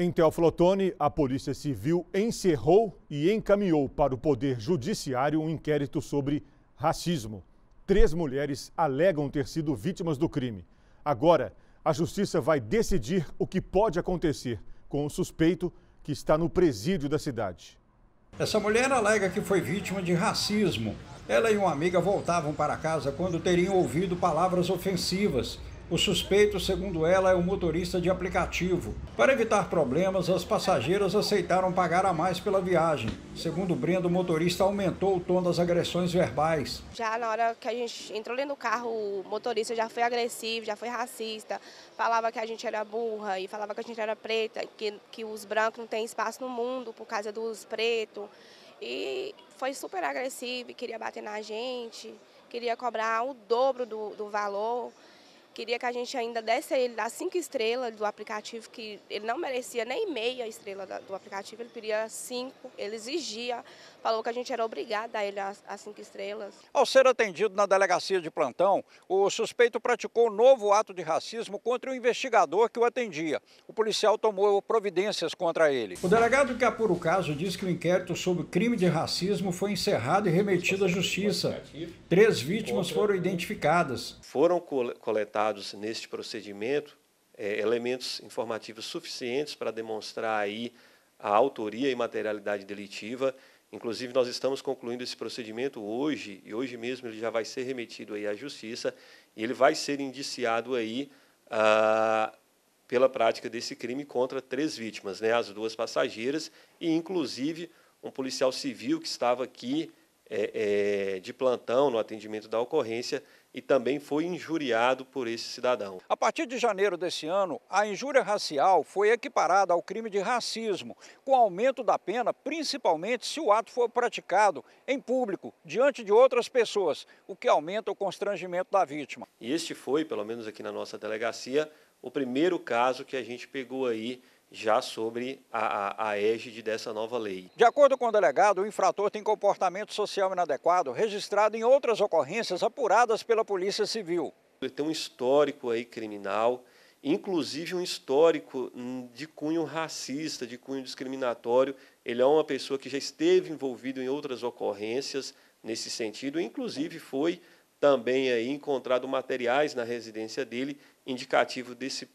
Em Teoflotone, a Polícia Civil encerrou e encaminhou para o Poder Judiciário um inquérito sobre racismo. Três mulheres alegam ter sido vítimas do crime. Agora, a Justiça vai decidir o que pode acontecer com o suspeito que está no presídio da cidade. Essa mulher alega que foi vítima de racismo. Ela e uma amiga voltavam para casa quando teriam ouvido palavras ofensivas o suspeito, segundo ela, é um motorista de aplicativo. Para evitar problemas, as passageiras aceitaram pagar a mais pela viagem. Segundo Brenda, o motorista aumentou o tom das agressões verbais. Já na hora que a gente entrou dentro do carro, o motorista já foi agressivo, já foi racista, falava que a gente era burra e falava que a gente era preta, que, que os brancos não têm espaço no mundo por causa dos pretos. E foi super agressivo, queria bater na gente, queria cobrar o dobro do, do valor. Queria que a gente ainda desse a ele as cinco estrelas do aplicativo, que ele não merecia nem meia estrela do aplicativo, ele queria cinco, ele exigia, falou que a gente era obrigado a ele as cinco estrelas. Ao ser atendido na delegacia de plantão, o suspeito praticou um novo ato de racismo contra o investigador que o atendia. O policial tomou providências contra ele. O delegado que apura o caso diz que o inquérito sobre crime de racismo foi encerrado e remetido à justiça. Três vítimas foram identificadas. Foram coletadas neste procedimento é, elementos informativos suficientes para demonstrar aí a autoria e materialidade delitiva. Inclusive, nós estamos concluindo esse procedimento hoje, e hoje mesmo ele já vai ser remetido aí à Justiça, e ele vai ser indiciado aí ah, pela prática desse crime contra três vítimas, né, as duas passageiras e, inclusive, um policial civil que estava aqui é, é, de plantão no atendimento da ocorrência e também foi injuriado por esse cidadão. A partir de janeiro desse ano, a injúria racial foi equiparada ao crime de racismo, com aumento da pena, principalmente se o ato for praticado em público, diante de outras pessoas, o que aumenta o constrangimento da vítima. E este foi, pelo menos aqui na nossa delegacia, o primeiro caso que a gente pegou aí já sobre a, a, a, égide dessa nova lei. De acordo com o delegado, o infrator tem comportamento social inadequado registrado em outras ocorrências apuradas pela Polícia Civil. Ele tem um histórico aí criminal, inclusive um histórico hum, de cunho racista, de cunho discriminatório. Ele é uma pessoa que já esteve envolvido em outras ocorrências nesse sentido, inclusive foi também aí encontrado materiais na residência dele indicativo desse,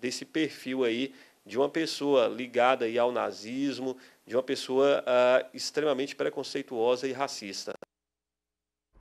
desse perfil aí de uma pessoa ligada aí ao nazismo, de uma pessoa ah, extremamente preconceituosa e racista.